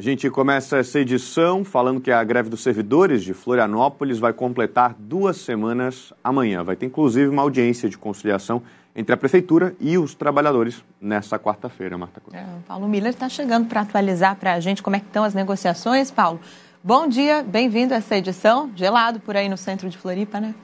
A gente começa essa edição falando que a greve dos servidores de Florianópolis vai completar duas semanas amanhã. Vai ter inclusive uma audiência de conciliação entre a prefeitura e os trabalhadores nessa quarta-feira, Marta É, Paulo Miller está chegando para atualizar para a gente como é que estão as negociações, Paulo. Bom dia, bem-vindo a essa edição. Gelado por aí no centro de Floripa, né?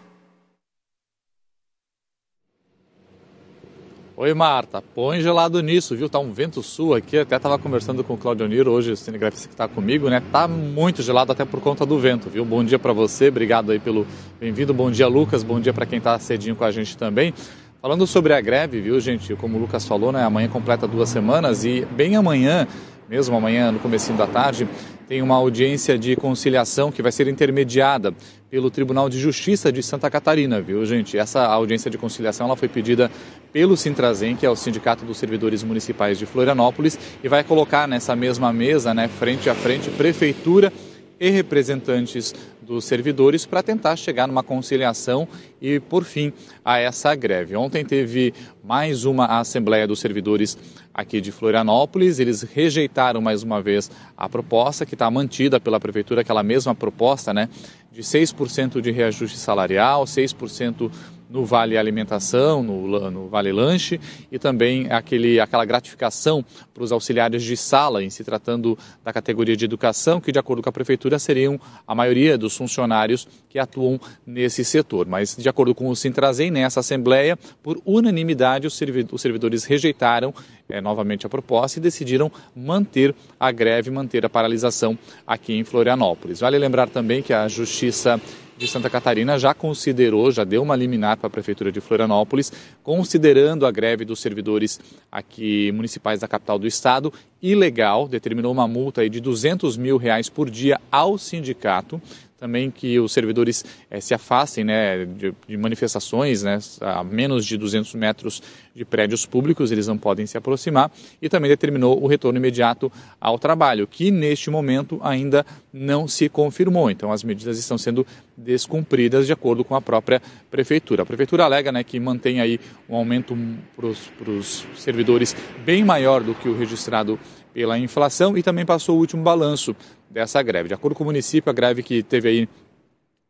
Oi, Marta, põe gelado nisso, viu? Tá um vento sul aqui. Até tava conversando com o Claudio Niro hoje, o cinegrafista que tá comigo, né? Tá muito gelado até por conta do vento, viu? Bom dia para você, obrigado aí pelo bem-vindo. Bom dia, Lucas. Bom dia para quem tá cedinho com a gente também. Falando sobre a greve, viu, gente? Como o Lucas falou, né? Amanhã completa duas semanas e bem amanhã, mesmo amanhã no comecinho da tarde, tem uma audiência de conciliação que vai ser intermediada pelo Tribunal de Justiça de Santa Catarina, viu, gente? Essa audiência de conciliação ela foi pedida pelo Sintrazen, que é o Sindicato dos Servidores Municipais de Florianópolis, e vai colocar nessa mesma mesa, né, frente a frente, prefeitura e representantes dos servidores para tentar chegar numa conciliação e, por fim, a essa greve. Ontem teve mais uma Assembleia dos Servidores aqui de Florianópolis. Eles rejeitaram mais uma vez a proposta, que está mantida pela Prefeitura, aquela mesma proposta, né? De 6% de reajuste salarial, 6% no Vale Alimentação, no, no Vale Lanche e também aquele, aquela gratificação para os auxiliares de sala, em se tratando da categoria de educação, que, de acordo com a Prefeitura, seriam a maioria dos funcionários que atuam nesse setor. Mas, de acordo com o Sintrazem, nessa Assembleia, por unanimidade, os servidores rejeitaram é, novamente a proposta e decidiram manter a greve, manter a paralisação aqui em Florianópolis. Vale lembrar também que a Justiça de Santa Catarina já considerou, já deu uma liminar para a Prefeitura de Florianópolis, considerando a greve dos servidores aqui municipais da capital do estado ilegal, determinou uma multa de 200 mil reais por dia ao sindicato também que os servidores eh, se afastem né, de, de, manifestações né, a menos de 200 metros de prédios públicos, eles não podem se aproximar, e também determinou o retorno imediato ao trabalho, que neste momento ainda não se confirmou. Então, as medidas estão sendo descumpridas de acordo com a própria prefeitura. A prefeitura alega né, que mantém aí um aumento para os servidores bem maior do que o registrado pela inflação e também passou o último balanço dessa greve. De acordo com o município, a greve que teve aí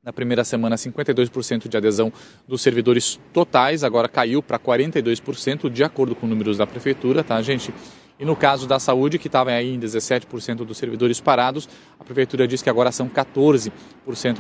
na primeira semana, 52% de adesão dos servidores totais, agora caiu para 42%, de acordo com números da prefeitura, tá, gente? E no caso da saúde, que estava em 17% dos servidores parados, a prefeitura diz que agora são 14%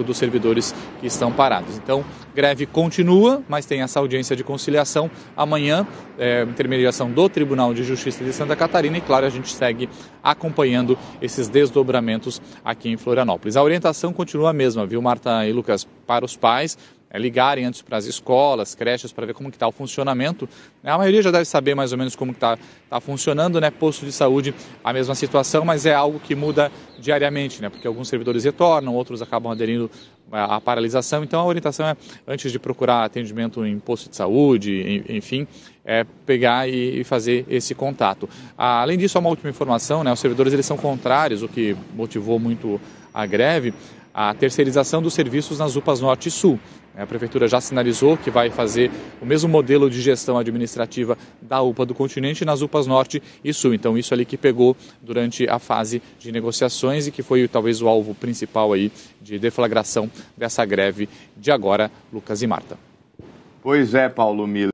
dos servidores que estão parados. Então, greve continua, mas tem essa audiência de conciliação amanhã, é, intermediação do Tribunal de Justiça de Santa Catarina, e claro, a gente segue acompanhando esses desdobramentos aqui em Florianópolis. A orientação continua a mesma, viu, Marta e Lucas, para os pais é, ligarem antes para as escolas, creches, para ver como que está o funcionamento. A maioria já deve saber mais ou menos como está tá funcionando, né? Posto de saúde, a mesma situação, mas é algo que muda diariamente, né? Porque alguns servidores retornam, outros acabam aderindo é, à paralisação. Então, a orientação é, antes de procurar atendimento em posto de saúde, enfim, é pegar e fazer esse contato. Ah, além disso, uma última informação, né? Os servidores, eles são contrários, o que motivou muito a greve, a terceirização dos serviços nas UPAs Norte e Sul. A prefeitura já sinalizou que vai fazer o mesmo modelo de gestão administrativa da UPA do continente nas UPAs Norte e Sul. Então, isso ali que pegou durante a fase de negociações e que foi talvez o alvo principal aí de deflagração dessa greve de agora, Lucas e Marta. Pois é, Paulo Miller.